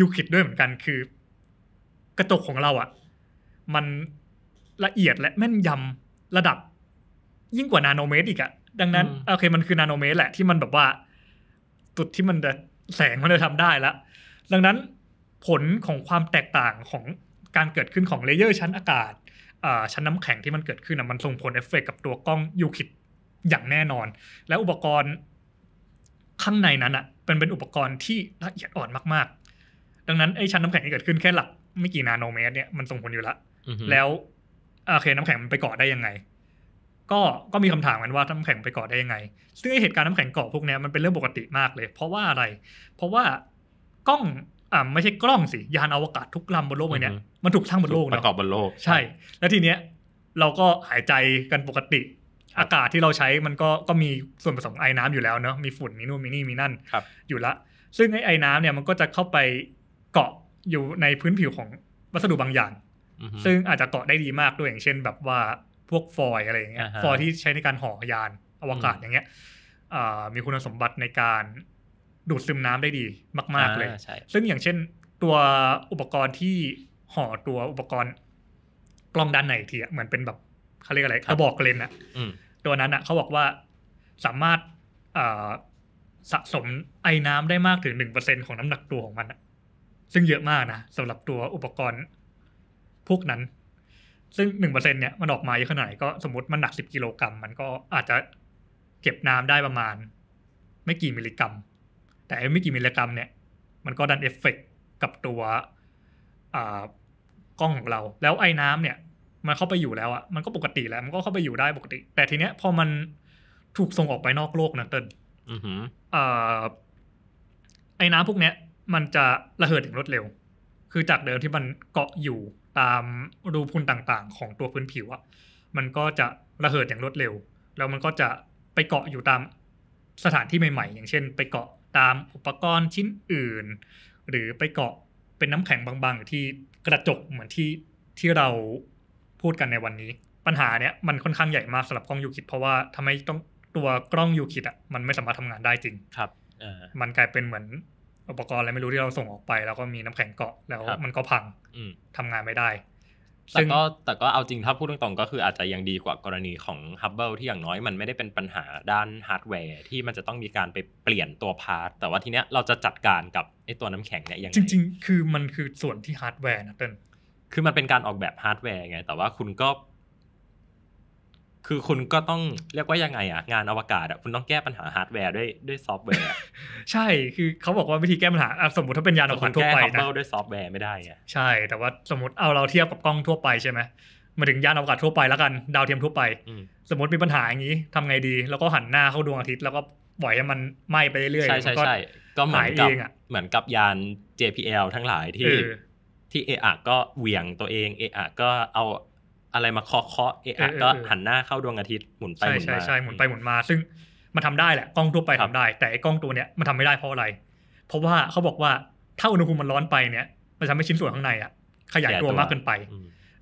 ยูคลิดด้วยเหมือนกัน คือกระจกของเราอะ่ะ มันละเอียดและแม่นยำระดับ ยิ่งกว่านาโนเมตร อีกอะดังนั้นโอเคมันคือนาโนเมตร แหละ ที่มันแบบว่าจุดที่มันจะแสงมันจะทำได้ละ ดังนั้นผลของความแตกต่างของการเกิดขึ้นของเลเยอร์ชั้นอากาศชั้นน้ำแข็งที่มันเกิดขึ้นะมันส่งผลเอฟเฟกกับตัวกล้องยูคิดอย่างแน่นอน และอุปกรณ์ข้างในนั้นอะ่ะเป็นเป็นอุปกรณ์ที่ละเอียดอ่อนมากๆ ดังนั้นไอ้ชั้นน้ำแข็งที่เกิดขึ้นแค่หลักไม่กี่นาโนเมตรเนี่ยมันส่งผลอยู่ละแล้วโอเคน้ำแข็งมันไปเกาะได้ยังไง ก็ก็มีคำถามกันว่าน้ำแข็งไปเกาะได้ยังไงซึ่งเหตุการณ์น้ำแข็งเกาะพวกนี้มันเป็นเรื่องปกติมากเลย เพราะว่าอะไร เพราะว่ากล้องอ่าไม่ใช่กล้องสิยานอวกาศ ทุกลำบนโลกเนี้ยมันถูกสร้างบนโลกเนาะประกอบบนโลกใช่ แล้วทีเนี้ย เราก็หายใจกันปกติอากาศที่เราใช้มันก็ก็มีส่วนผสมไอ้น้ำอยู่แล้วเนาะมีฝุ่นมีนู่นมีนี่มีนั่นอยู่ละ ซึ่งไอ้ไอ้น้ำเนี่ยมันก็จะเข้าไปเกาะอยู่ในพื้นผิวของวัสดุบางอย่างซึ่งอาจจะเกาะได้ดีมากด้วยอย่างเช่นแบบว่าพวกฟอยอะไรอย่างเงี้ยฟอยที่ใช้ในการห่อยานอวกาศอย่างเงี้ยมีคุณสมบัติในการดูดซึมน้ำได้ดี มาก ๆเลย ซึ่งอย่างเช่น ตัวอุปกรณ์ที่ห่อตัวอุปกรณ์ กล้องด้านในทีอะเหมือนเป็นแบบเขาเรียกอะไรกระบอกเลนอะตัวนั้นอะเขาบอกว่าสามารถสะสมไอ้น้ำได้มากถึงหนึ่งเปอร์เซ็นของน้ำหนักตัวของมัน ซึ่งเยอะมากนะสำหรับตัวอุปกรณ์ พวกนั้น ซึ่งหนึ่งเปอร์เซ็นเนี่ยมันออกมาเยอะขนาดไหนก็สมมติมันหนักสิบกิโลกรัมมันก็อาจจะเก็บน้ำได้ประมาณ ไม่กี่มิลลิกรัม แต่ไม่กี่มิลลิกรัมเนี่ยมันก็ดันเอฟเฟกกับตัวกล้องของเรา แล้วไอ้น้ำเนี่ยมันเข้าไปอยู่แล้วอะมันก็ปกติแล้วมันก็เข้าไปอยู่ได้ปกติ แต่ทีเนี้ยพอมันถูกส่งออกไปนอกโลกนะเติ้ลไอ้น้ำพวกเนี้ยมันจะระเหิดอย่างรวดเร็ว คือจากเดิมที่มันเกาะอยู่ตามรูพุนต่าง ๆ ของตัวพื้นผิวอะมันก็จะระเหิดอย่างรวดเร็ว แล้วมันก็จะไปเกาะอยู่ตามสถานที่ใหม่ ๆ อย่างเช่น ไปเกาะตามอุปกรณ์ชิ้นอื่น หรือไปเกาะเป็นน้ำแข็งบาง ๆ ที่กระจกเหมือนที่ที่เราพูดกันในวันนี้ปัญหาเนี้ยมันค่อนข้างใหญ่มากสำหรับกล้องยูคิดเพราะว่าทำไมต้องตัวกล้องยูคิดอ่ะมันไม่สามารถทำงานได้จริงครับมันกลายเป็นเหมือนอุปกรณ์อะไรไม่รู้ที่เราส่งออกไป แล้วก็มีน้ำแข็งเกาะแล้ว มันก็พังทำงานไม่ได้แต่ก็แต่ก็เอาจริงถ้าพูดตรงๆ ก็คืออาจจะยังดีกว่ากรณีของฮับเบิลที่อย่างน้อย มันไม่ได้เป็นปัญหาด้านฮาร์ดแวร์ ที่มันจะต้องมีการไปเปลี่ยนตัวพาร์ทแต่ว่าทีเนี้ยเราจะจัดการกับไอ้ตัวน้ำแข็งเนี่ยยังไงจริง ๆ คือมันคือส่วนที่ฮาร์ดแวร์นะเต้นคือมันเป็นการออกแบบฮาร์ดแวร์ไง แต่ว่าคุณก็ คือคุณก็ต้องเรียกว่ายังไงอะงานอวกาศอะคุณต้องแก้ปัญหาฮาร์ดแวร์ด้วยด้วยซอฟต์แวร์ใช่ คือเขาบอกว่าวิธีแก้ปัญหาสมมติถ้าเป็นยานอวกาศทั่วไปนะด้วยซอฟต์แวร์ไม่ได้ไงใช่แต่ว่า สมมติเอาเราเทียบกับกล้องทั่วไปใช่ไหมมาถึงยานอวกาศทั่วไปแล้วกัน ดาวเทียมทั่วไป สมมติมีปัญหาอย่างนี้ ทำไงดี แล้วก็หันหน้าเข้าดวงอาทิตย์แล้วก็ปล่อยให้มันไหม้ไปเรื่อยๆใช่ใช่ใช่ก็เหมือนกับเหมือนกับยาน JPL ทั้งหลายที่ที่เออะก็เหวี่ยงตัวเองเออะก็เอาอะไรมาเคาะเคาะเออะก็หันหน้าเข้าดวงอาทิตย์หมุนไปหมุนมาใช่ใช่ใช่หมุนไปหมุนมา ซึ่งมันทำได้แหละกล้องทั่วไปทำได้ แต่ไอ้กล้องตัวเนี้ยมันทำไม่ได้เพราะอะไรเพราะว่าเขาบอกว่าถ้าอุณหภูมิมันร้อนไปเนี่ยมันทำให้ชิ้นส่วนข้างในอะขยายตัวมากเกินไป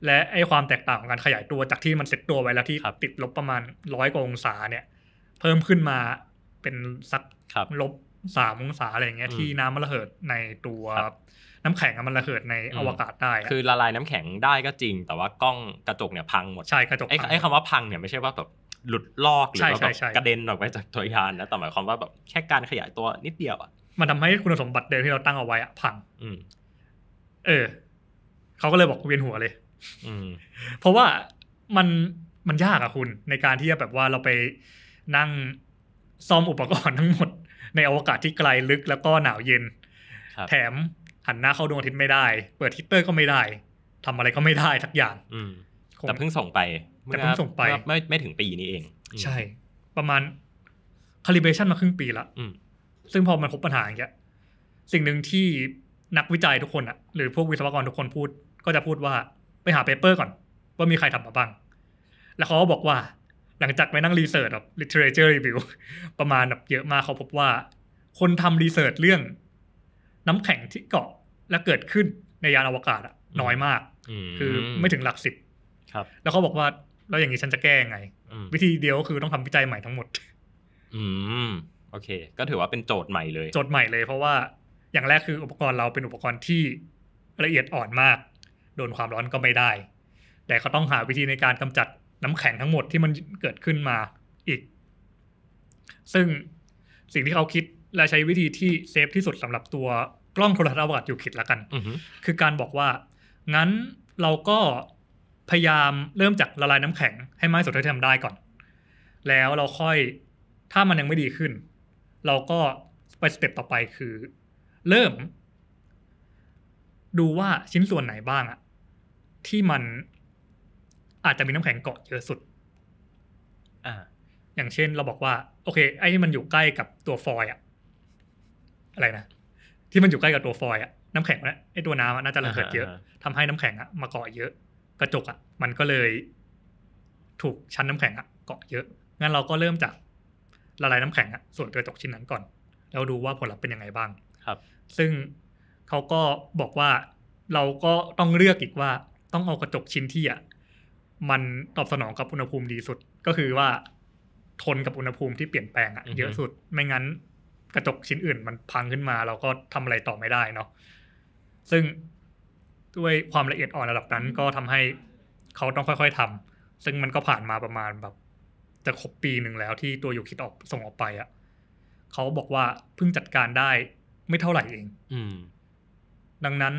และไอ้ความแตกต่างของการขยายตัวจากที่มันเซ็ตตัวไว้แล้วที่ติดลบประมาณร้อยกว่าองศาเนี่ย เพิ่มขึ้นมาเป็นสักลบสามองศาอะไรอย่างเงี้ยที่น้ำมันระเหิดในตัวน้ำแข็งมันระเหิดในอวกาศได้ คือละลายน้ำแข็งได้ก็จริง แต่ว่ากล้อง กระจกเนี่ยพังหมด ใช่กระจก ไอ้คำว่าพังเนี่ยไม่ใช่ว่าแบบหลุดลอกหรือว่าแบบกระเด็นออกไปจากตัวยานนะ แต่หมายความว่าแบบแค่การขยายตัวนิดเดียวอ่ะมันทำให้คุณสมบัติเดิมที่เราตั้งเอาไว้อ่ะพัง อืม เออ เขาก็เลยบอกเวียนหัวเลย อืม เพราะว่ามันมันยากอะคุณในการที่จะแบบว่าเราไปนั่งซ่อมอุปกรณ์ทั้งหมด ในอวกาศที่ไกลลึกแล้วก็หนาวเย็นแถมหันหน้าเข้าดวงอาทิตย์ไม่ได้ เปิดทิตเตอร์ก็ไม่ได้ ทำอะไรก็ไม่ได้สักอย่างอืแต่เพิ่งส่งไป แต่เพิ่งส่งไป ไม่ไม่ถึงปีนี้เอง ใช่ ประมาณคาลิเบชันมาครึ่งปีละซึ่งพอมันพบปัญหาอย่างเงี้ย สิ่งหนึ่งที่นักวิจัยทุกคนอะหรือพวกวิศวกรทุกคนพูด ก็จะพูดว่า ไปหาเปเปอร์ก่อน ว่ามีใครทำมาบ้าง แล้วเขาก็บอกว่าหลังจากไปนั่งรีเสิร์ชแบบ literature review ประมาณแบบเยอะมากเขาพบว่าคนทำรีเสิร์ชเรื่องน้ำแข็งที่เกาะและเกิดขึ้นในยานอวกาศอะน้อยมากคือไม่ถึงหลักสิบ ครับ แล้วเขาบอกว่าแล้วอย่างนี้ ฉันจะแก้ยังไง วิธีเดียวคือต้องทำวิจัยใหม่ทั้งหมด อืม โอเค ก็ถือว่าเป็นโจทย์ใหม่เลย โจทย์ใหม่เลย เพราะว่าอย่างแรกคืออุปกรณ์เราเป็นอุปกรณ์ที่ละเอียดอ่อนมาก โดนความร้อนก็ไม่ได้ แต่เขาต้องหาวิธีในการกำจัดน้ำแข็งทั้งหมดที่มันเกิดขึ้นมาอีก ซึ่งสิ่งที่เขาคิดและใช้วิธีที่เซฟที่สุด สำหรับตัวกล้องโทรทัศน์อวกาศยูคิดละกันคือการบอกว่า งั้นเราก็พยายามเริ่มจากละลายน้ำแข็ง ให้มากสุดเท่าที่ทำได้ก่อน แล้วเราค่อย ถ้ามันยังไม่ดีขึ้น เราก็ไปสเต็ปต่อไปคือ เริ่มดูว่าชิ้นส่วนไหนบ้างอะที่มันอาจจะมีน้ำแข็งเกาะเยอะสุด อ่า อย่างเช่นเราบอกว่า โอเค ไอ้ที่มันอยู่ใกล้กับตัวฟอยอะอะไรนะ ที่มันอยู่ใกล้กับตัวฟอยอะน้ำแข็งนะไอตัวน้ำน่าจะระเหิดเยอะทำให้น้ำแข็งอะมาเกาะเยอะ กระจกอะมันก็เลย ถูกชั้นน้ำแข็งอะเกาะเยอะงั้นเราก็เริ่มจากละลายน้ำแข็งอะส่วนกระจกชิ้นนั้นก่อน แล้วดูว่าผลลัพธ์เป็นยังไงบ้างครับ ซึ่งเขาก็บอกว่าเราก็ต้องเลือกอีกว่าต้องเอากระจกชิ้นที่อะมันตอบสนองกับอุณหภูมิดีสุด ก็คือว่าทนกับอุณหภูมิที่เปลี่ยนแปลงอะเยอะสุดไม่งั้นกระจกชิ้นอื่นมันพังขึ้นมา เราก็ทำอะไรต่อไม่ได้เนาะ ซึ่งด้วยความละเอียดอ่อนระดับนั้น ก็ทำให้เขาต้องค่อยๆทำ ซึ่งมันก็ผ่านมาประมาณแบบจะครบปีหนึ่งแล้ว ที่ตัวอยู่คิดออกส่งออกไปอะ่ะเขาบอกว่าเพิ่งจัดการได้ไม่เท่าไหร่เอง อืดังนั้น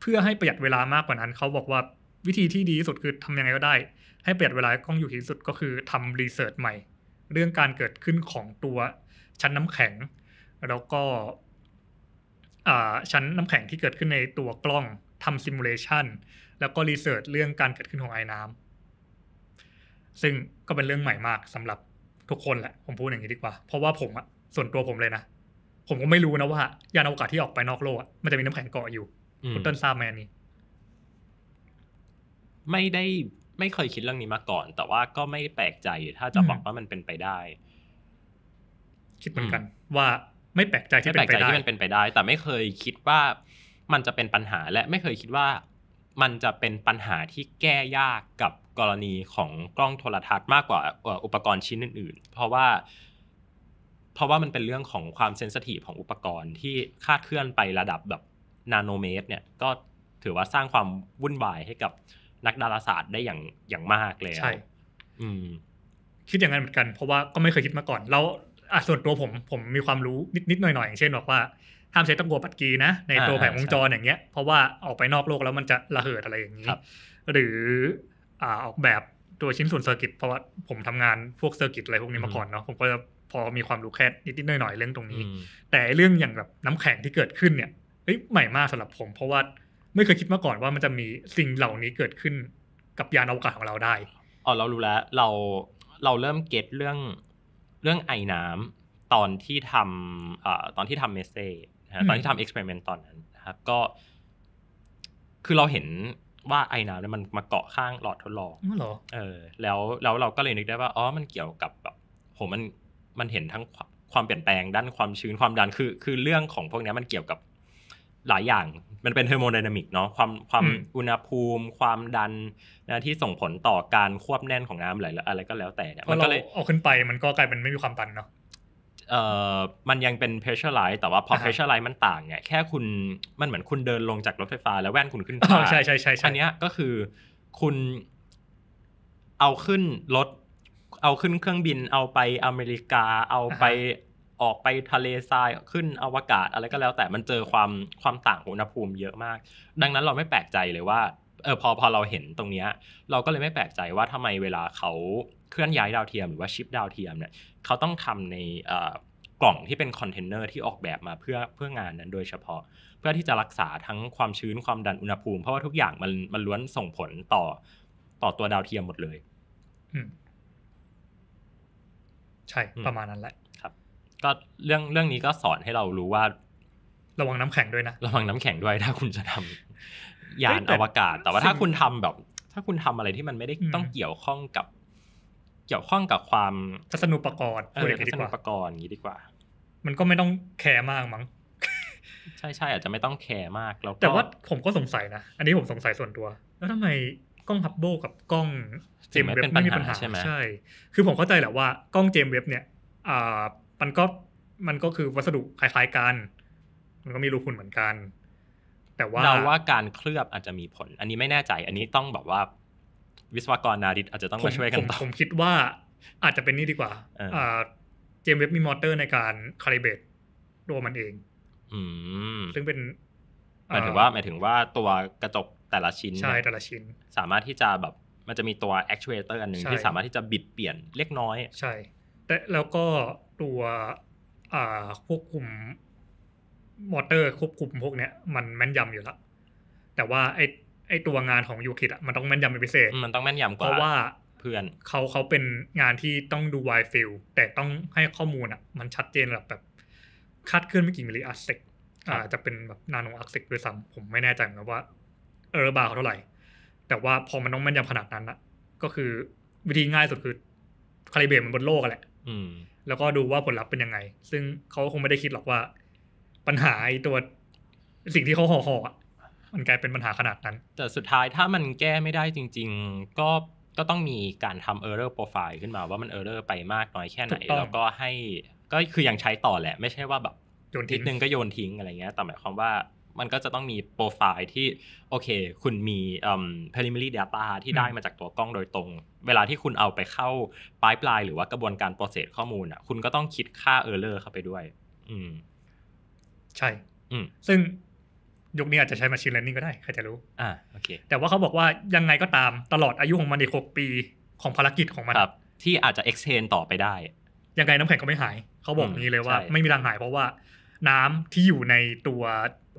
เพื่อให้ประหยัดเวลามากกว่านั้นเขาบอกว่าวิธีที่ดีที่สุดคือทำยังไงก็ได้ ให้ประหยัดเวลากล้องอยู่ที่สุดก็คือทำรีเสิร์ชใหม่ เรื่องการเกิดขึ้นของตัวชั้นน้ำแข็ง แล้วก็ชั้นน้ำแข็งที่เกิดขึ้นในตัวกล้องทำซิมูเลชันแล้วก็รีเสิร์ชเรื่องการเกิดขึ้นของไอ้น้ำ ซึ่งก็เป็นเรื่องใหม่มากสำหรับทุกคนแหละผมพูดอย่างนี้ดีกว่า เพราะว่าผมอะส่วนตัวผมเลยนะผมก็ไม่รู้นะว่ายานอวกาศที่ออกไปนอกโลกมันจะมีน้ำแข็งเกาะอยู่คุณต้นทราบไหมอันนี้ไม่ได้ไม่เคยคิดเรื่องนี้มาก่อน แต่ว่าก็ไม่แปลกใจถ้าจะบอกว่ามันเป็นไปได้คิดเหมือนกัน ว่าไม่แปลกใจที่เป็นไปได้ที่มันเป็นไปได้ แต่ไม่เคยคิดว่ามันจะเป็นปัญหา และไม่เคยคิดว่ามันจะเป็นปัญหาที่แก้ยากกับกรณีของกล้องโทรทัศน์มากกว่าอุปกรณ์ชิ้นอื่นๆเพราะว่า เพราะว่ามันเป็นเรื่องของความเซนสิทีฟของอุปกรณ์ที่คาดเคลื่อนไประดับแบบนาโนเมตรเนี่ย ก็ถือว่าสร้างความวุ่นวายให้กับนักดาราศาสตร์ได้อย่างอย่างมากเลย ใช่คิดอย่างนั้นเหมือนกัน เพราะว่าก็ไม่เคยคิดมาก่อนแล้วอ่ะส่วนตัวผมผมมีความรู้นิดนิดหน่อย ๆ อย่างเช่นบอกว่าห้ามใช้ตะกัวปัดกีนะในตัวแผงวงจรอย่างเงี้ยเพราะว่าออกไปนอกโลกแล้วมันจะระเหิดอะไรอย่างนี้ หรืออ่าออกแบบตัวชิ้นส่วนเซอร์กิตเพราะว่าผมทำงานพวกเซอร์กิตอะไรพวกนี้มาก่อนเนาะผมก็จะพอมีความรู้แค่นิดนิดหน่อย ๆ เรื่องตรงนี้ แต่เรื่องอย่างแบบน้ำแข็งที่เกิดขึ้นเนี่ยเฮ้ยใหม่มากสำหรับผม เพราะว่าไม่เคยคิดมาก่อนว่ามันจะมีสิ่งเหล่านี้เกิดขึ้นกับยานอวกาศของเราได้อ๋อเรารู้แล้วเราเราเริ่มเก็ตเรื่องเรื่องไอ้น้ำตอนที่ทำตอนที่ทำเมสเซ่ตอนที่ทำเอ็กซ์เพร์เมนต์ตอนนั้นนะครับก็ คือเราเห็นว่าไอ้น้ำเนี่ยมันมาเกาะข้างหลอดทดลองเหรอเออ แล้วแล้วเราก็เลยนึกได้ว่าอ๋อมันเกี่ยวกับแบบโหมันมันเห็นทั้งความเปลี่ยนแปลง ด้านความชื้นความดันคือ คือเรื่องของพวกนี้มันเกี่ยวกับหลายอย่างมันเป็นเทอร์โมไดนามิกเนาะความความอุณหภูมิความดันนะที่ส่งผลต่อการควบแน่นของน้ำอะไรอะไรก็แล้วแต่เนี่ยมันก็เลยเอาขึ้นไปมันก็กลายเป็นไม่มีความตันเนาะเอ่อมันยังเป็นเพรสเชอร์ไลท์แต่ว่าพอเพรสเชอร์ไลท์มันต่างเนี่ยแค่คุณมันเหมือนคุณเดินลงจากรถไฟฟ้าแล้วแว่นคุณขึ้นใ้่ใช่ใช่ใช่อันนี้ก็คือคุณ เอาขึ้นรถเอาขึ้นเครื่องบิน เอาไปอเมริกาเอาไปออกไปทะเลทรายขึ้นอวกาศอะไรก็แล้ว แต่ มันเจอความความต่างออุณหภูมิเยอะมาก ดังนั้นเราไม่แปลกใจเลยว่า เออพอพอเราเห็นตรงเนี้ย เราก็เลยไม่แปลกใจว่าทำไมเวลาเขาเคลื่อนย้ายดาวเทียมหรือว่าชิปดาวเทียมเนี่ยเขาต้องทำในกล่องที่เป็นคอนเทนเนอร์ที่ออกแบบมาเพื่อเพื่องานนั้น โดยเฉพาะ เพื่อที่จะรักษาทั้งความชื้นความดันอุณหภูมิ เพราะว่าทุกอย่างมันมันล้วนส่งผลต่อต่อตัวดาวเทียมหมดเลยใช่ ประมาณนั้นแหละ ครับก็เรื่องเรื่องนี้ก็สอนให้เรารู้ว่า ระวังน้ำแข็งด้วยนะระวังน้ำแข็งด้วยถ้าคุณจะทำยานอวกาศแต่ว่าถ้าคุณทำแบบ ถ้าคุณทำอะไรที่มันไม่ได้ต้องเกี่ยวข้องกับ เกี่ยวข้องกับความทัศนุปกรณ์อทัศนุปกรณ์อย่างนี้ดีกว่า มันก็ไม่ต้องแคร์มากมั้งใช่ใช่อาจจะไม่ต้องแคร์มากแล้วแต่ว่าผมก็สงสัยนะอันนี้ผมสงสัยส่วนตัว แล้วทำไมกล้องฮับโบกับกล้องเจมเว็บไม่มีปัญหาใช่ไหมใช่ คือผมเข้าใจแหละว่ากล้องเจมเว็บเนี่ยอ่ามันก็มันก็คือวัสดุคล้าย ๆกันมันก็มีรูขุ่นเหมือนกัน แต่ว่าเราว่าการเคลือบอาจจะมีผล อันนี้ไม่แน่ใจ อันนี้ต้องแบบว่าวิศวกรนาดิตอาจจะต้องมาช่วยกันตอบผมคิดว่า อาจจะเป็นนี่ดีกว่าเจมเว็บมีมอเตอร์ในการคาลิเบตตัวมันเอง อืซึ่งเป็นหมายถึงว่าหมายถึงว่าตัวกระจกแต่ละชิ้นใช่แต่ละชิ้น สามารถที่จะแบบ มันจะมีตัวแ a c t เตอร์อันหนึ่งที่สามารถที่จะบิดเปลี่ยนเล็กน้อย ใช่ แต่แล้วก็ตัวควบคุมมอเตอร์ควบคุมพวกเนี้ยมันแม่นยำอยู่ละแต่ว่าไอไอตัวงานของยูคิดอ่ะมันต้องแม่นยำเป็นพิเศษมันต้องแม่นยำกว่าเพราะว่าเพื่อนเขาเขาเป็นงานที่ต้องดูไวฟิลแต่ต้องให้ข้อมูลอ่ะ มันชัดเจนแบบแบบคาดเคลื่อนไม่กี่มิลลิอาร์เซกอาจจะเป็นแบบนาโนอาร์เซกด้วยซ้ำผมไม่แน่ใจเหมือนกันว่าเออบาเขาเท่าไหร่ แต่ว่าพอมันต้องแม่นยำขนาดนั้นอ่ะ ก็คือวิธีง่ายสุดคือคาลิเบรตมันบนโลกแหละแล้วก็ดูว่าผลลัพธ์เป็นยังไง ซึ่งเขาคงไม่ได้คิดหรอกว่า ปัญหาไอ้ตัวสิ่งที่เขาห่อห่อมันกลายเป็นปัญหาขนาดนั้น แต่สุดท้ายถ้ามันแก้ไม่ได้จริง ๆ ก็ก็ต้องมีการทำ error profile ขึ้นมาว่ามัน error ไปมากน้อยแค่ไหน แล้วก็ให้ ก็คือยังใช้ต่อแหละ ไม่ใช่ว่าแบบโยนทิ้งนึงก็โยนทิ้งอะไรเงี้ยแต่หมายความว่ามันก็จะต้องมีโปรไฟล์ที่ โอเค คุณมี preliminary data ที่ได้มาจากตัวกล้องโดยตรง เวลาที่คุณเอาไปเข้าปลายปลายหรือว่ากระบวนการ r ปรเ s s ข้อมูลอ่ะคุณก็ต้องคิดค่า error เข้าไปด้วยอืมใช่ อืมซึ่งยุคนี้อาจจะใช้ machine learning ก็ได้ใครจะรู้ อ่าโอเค แต่ว่าเขาบอกว่ายังไงก็ตามตลอดอายุของมันในหกปีของภารกิจของมันที่อาจจะ extend ต่อไปได้ ยังไงน้ำแข็งก็ไม่หายเขาบอกนี้เลยว่าไม่มีทางหาย เพราะว่า น้ำที่อยู่ในตัว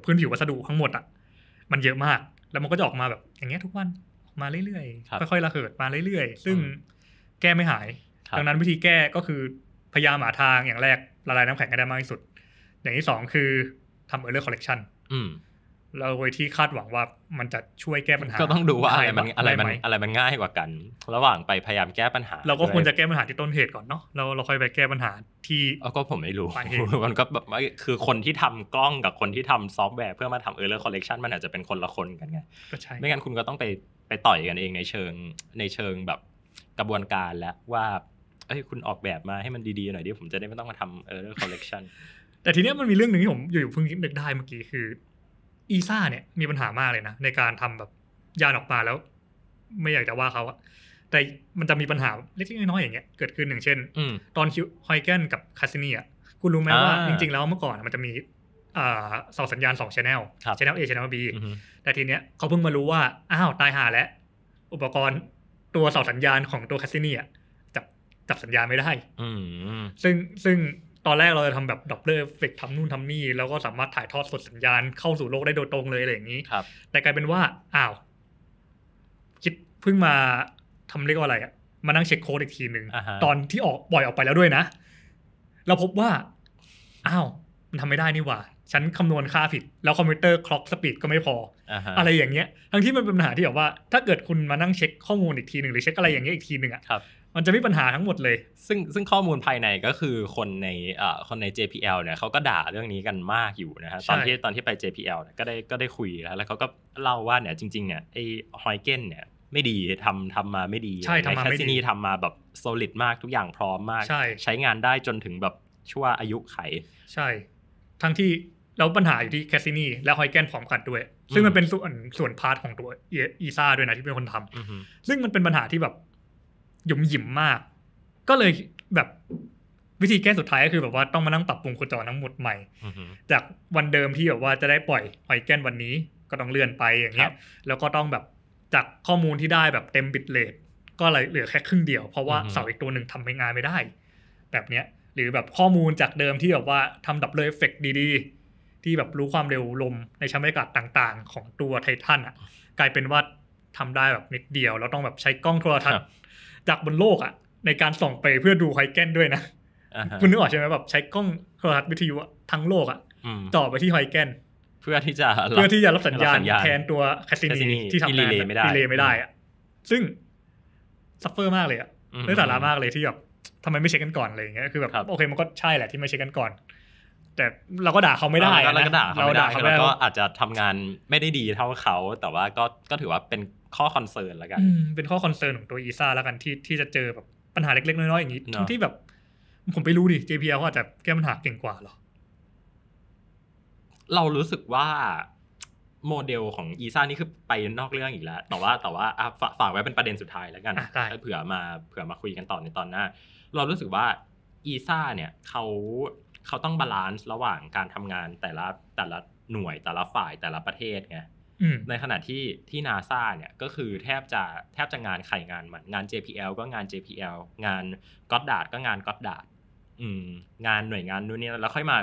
พื้นผิววัสดุทั้งหมดอ่ะมันเยอะมาก แล้วมันก็จะออกมาแบบอย่างเงี้ยทุกวันมาเรื่อยๆ ค่อยๆระเหิดมาเรื่อยๆ ซึ่งแก้ไม่หาย ดังนั้นวิธีแก้ก็คือพยายามหาทางอย่างแรกละลายน้ำแข็งให้ได้มากที่สุด อย่างที่สองคือทำเออร์เรอร์คอลเลกชันเราโดยที่คาดหวังว่ามันจะช่วยแก้ปัญหา ก็ต้องดูว่าอะไรมันอะไรมันอะไรมันง่ายกว่ากัน ระหว่างไปพยายามแก้ปัญหาเราก็ควรจะแก้ปัญหาที่ต้นเหตุก่อนเนาะ เราเราค่อยไปแก้ปัญหา ที่ก็ผมไม่รู้มันก็แบบคือคนที่ทำกล้องกับคนที่ทำซอฟต์แวร์เพื่อมาทำเออร์เลอร์คอลเลกชันมันอาจจะเป็นคนละคนกันไงก็ใช่ไม่งั้นคุณก็ต้องไปไปต่อยกันเองในเชิงในเชิงแบบกระบวนการแล้วว่าเอ้คุณออกแบบมาให้มันดีๆหน่อยดิผมจะได้ไม่ต้องมาทำเออร์เลอร์คอลเลกชันแต่ทีเนี้ยมันมีเรื่องหนึ่งที่ผมอยู่ๆเพิ่งคิกได้เมื่อกี้คืออีซ่าเนี่ยมีปัญหามากเลยนะ ในการทำแบบยานออกมาแล้ว ไม่อยากจะว่าเขาอะแต่มันจะมีปัญหาเล็กๆน้อยๆอย่างเงี้ยเกิดขึ้นอย่างเช่นตอนคิวฮอยเกนกับคาสินีอะคุณรู้ไหมว่า จริง ๆ แล้วเมื่อก่อนมันจะมีเสาสัญญาณสองชแนลชแนลเอชแนลบีแต่ทีเนี้ยเขาเพิ่งมารู้ว่าอ้าวตายหาแล้วอุปกรณ์ตัวเสาสัญญาณของตัวคาสินีอะจับจับสัญญาณไม่ได้ซึ่งซึ่งอนแรกเราจะทำแบบดับเบิลเอฟเฟกทำนู่นทำนี่แล้วก็สามารถถ่ายทอดสดสัญญาณเข้าสู่โลกได้โดยตรงเลย อะไรอย่างนี้ แต่กลายเป็นว่า อ้าวคิดเพิ่งมาทำเรียกว่าอะไรอะมานั่งเช็คโค้ดอีกทีหนึ่งตอนที่ออกปล่อยออกไปแล้วด้วยนะ เราพบว่า อ้าว มันทำไม่ได้นี่หว่า ฉันคำนวณค่าผิด แล้วคอมพิวเตอร์คล็อกสปีดก็ไม่พออะไรอย่างเงี้ยทั้งที่มันเป็นปัญหาที่แบบว่าถ้าเกิดคุณมานั่งเช็คข้อมูลอีกทีหนึ่งหรือเช็คอะไรอย่างเงี้ยอีกทีหนึ่งอะมันจะมีปัญหาทั้งหมดเลย ซึ่งซึ่งข้อมูลภายในก็คือคนในเอ่อคนใน JPL เนี่ยเขาก็ด่าเรื่องนี้กันมากอยู่นะฮะตอนที่ตอนที่ไป JPL เนี่ย ก็ได้ก็ได้คุยแล้ว แล้วเขาก็เล่าว่าเนี่ยจริง ๆ เนี่ยไอ้ฮอยเกนเนี่ย ไม่ดีทำทำมาไม่ดีใช่ทำมาไม่ดีนีทำมาแบบโซลิดมากทุกอย่างพร้อมมาก ใช่ใช้งานได้จนถึงแบบชั่วอายุไข ใช่ ทั้งที่แล้วปัญหาอยู่ที่แคสซินีและฮอยแกนพร้อมกันด้วย ซึ่งมันเป็นส่วนส่วนพาร์ทของตัวอีซ่าด้วยนะที่เป็นคนทำซึ่งมันเป็นปัญหาที่แบบหยุ่มหยิมมาก ก็เลยแบบวิธีแก้สุดท้ายก็คือแบบว่าต้องมานั่งปรับปรุงโคจรทั้งหมดใหม่จากวันเดิมที่แบบว่าจะได้ปล่อยหอยแก้นวันนี้ก็ต้องเลื่อนไปอย่างเงี้ยแล้วก็ต้องแบบจากข้อมูลที่ได้แบบเต็มบิตเลทก็เลยเหลือแค่ครึ่งเดียว เพราะว่าเสาอีกตัวหนึ่งทำงานไม่ได้ แบบเนี้ย หรือแบบข้อมูลจากเดิมที่แบบว่าทำดับเลยเอฟเฟกดีๆ ที่แบบรู้ความเร็วลม ในชั้นบรรยากาศต่างๆ ของตัวไททันอ่ะกลายเป็นว่าทำได้แบบนิดเดียวแล้วต้องแบบใช้กล้องโทรทัศน์จากบนโลกอ่ะในการส่องไปเพื่อดูไฮเกนด้วยนะคุณนึกออกใช่ไหมแบบใช้กล้องโทรทัศน์วิทยุทั้งโลกอ่ะต่อไปที่ไฮเกน เพื่อที่จะเพื่อที่จะรับสัญญาณแทนตัวคาสินีที่ทำงานเลยไม่ได้อ่ะซึ่ง ซัฟเฟอร์มากเลยอ่ะเรื่องสาระมากเลยที่แบบทำไมไม่เช็คกันก่อนอะไรอย่างเงี้ยคือแบบโอเคมันก็ใช่แหละที่ไม่เช็คกันก่อน แต่เราก็ด่าเขาไม่ได้เราก็ด่าเขาไม่ได้เราอาจจะทำงานไม่ได้ดีเท่าเขา แต่ว่าก็ก็ถือว่าเป็นข้อคอนเซิร์นละกันเป็นข้อคอนเซิร์นของตัวอีซ่าละกันที่ที่จะเจอแบบปัญหาเล็กๆน้อยๆอย่างนี้ทั้งที่แบบ ผมไปรู้ดิ JPL เขาอาจจะแก้ปัญหาเก่งกว่าหรอ เรารู้สึกว่า โมเดลของอีซ่า นี่คือไปนอกเรื่องอีกแล้ว แต่ว่าแต่ว่าฝากไว้เป็นประเด็นสุดท้ายแล้วกัน เผื่อมาเผื่อมาคุยกันต่อในตอนหน้า เรารู้สึกว่าอีซ่า เนี่ย เขาเขาต้องบาลานซ์ระหว่างการทำงานแต่ละแต่ละหน่วยแต่ละฝ่ายแต่ละประเทศไงในขณะที่ที่นาซาเนี่ยก็คือแทบจะแทบจะงานไขงานมันงาน JPL ก็งาน JPL งานก็อดดาดก็งานก็อดดาดงานหน่วยงานนู้นนี่แล้วค่อยมา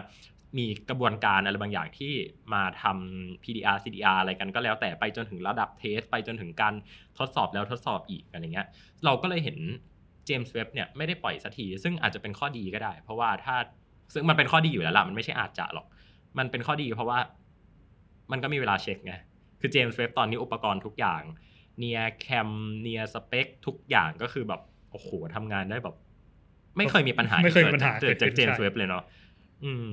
มีกระบวนการอะไรบางอย่างที่มาทำ PDR CDR อะไรกันก็แล้ว แต่ไปจนถึงระดับเทส ไปจนถึงการทดสอบแล้วทดสอบอีกอะไรเงี้ย เราก็เลยเห็นเจมส์เว็บเนี่ยไม่ได้ปล่อยสักทีซึ่งอาจจะเป็นข้อดีก็ได้ เพราะว่าถ้าซึ่งมันเป็นข้อดีอยู่แล้วล่ะมันไม่ใช่อาจจะหรอก มันเป็นข้อดีเพราะว่า มันก็มีเวลาเช็คไงคือเจมส์เวบตอนนี้อุปกรณ์ทุกอย่างเนียแคมเนียสเปคทุกอย่างก็คือแบบ โอ้โหทำงานได้แบบ ไม่เคยมีปัญหาไม่เคยมีปัญหา เกิดจากเจมส์เวบเลยเนาะอืม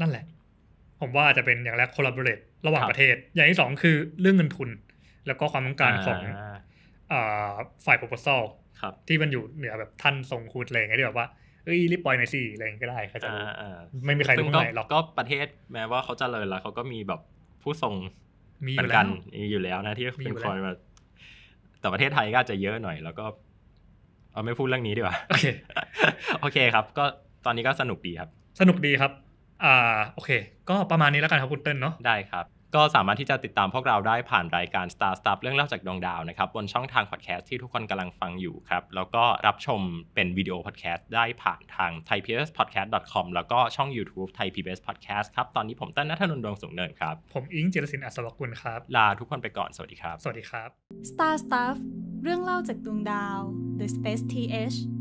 นั่นแหละ ผมว่าจะเป็นอย่างแรกคอลลาบอร์เรระหว่างประเทศ อย่างที่สองคือเรื่องเงินทุน แล้วก็ความต้องการของฝ่ายโปร p o ซ a l ที่มันอยู่เหนือแบบท่านทรงคูณอะไรเงี้ยที่แบบว่า เอ้ยรีบปล่อยหน่อยสิอะไรก็ได้เขาจะไม่มีใครรู้ไหนหรอกก็ประเทศ แม้ว่าเขาจะเลยแล้วเขาก็มีแบบผู้ทรงมีอยู่แล้ว มีอยู่แล้วนะที่เป็นคนแแต่ประเทศไทยก็จะเยอะหน่อยแล้วก็ เอาไม่พูดเรื่องนี้ดีกว่าโอเค โอเคครับ ก็ตอนนี้ก็สนุกดีครับ สนุกดีครับ อ่า โอเค ก็ประมาณนี้แล้วกันครับคุณเติ้ลเนาะ ได้ครับก็สามารถที่จะติดตามพวกเราได้ผ่านรายการ Star Stuff เรื่องเล่าจากดวงดาวนะครับ บนช่องทางพอดแคสต์ที่ทุกคนกำลังฟังอยู่ครับ แล้วก็รับชมเป็นวิดีโอพอดแคสต์ได้ผ่านทาง thaipbspodcast.com แล้วก็ช่อง YouTube Thai PBS Podcast ครับ ตอนนี้ผมตั้นนัทนนท์ดวงสูงเนินครับ ผมอิงเจรสินอัศวกุลครับ ลาทุกคนไปก่อนสวัสดีครับสวัสดีครับ Star Stuff เรื่องเล่าจากดวงดาว The Space TH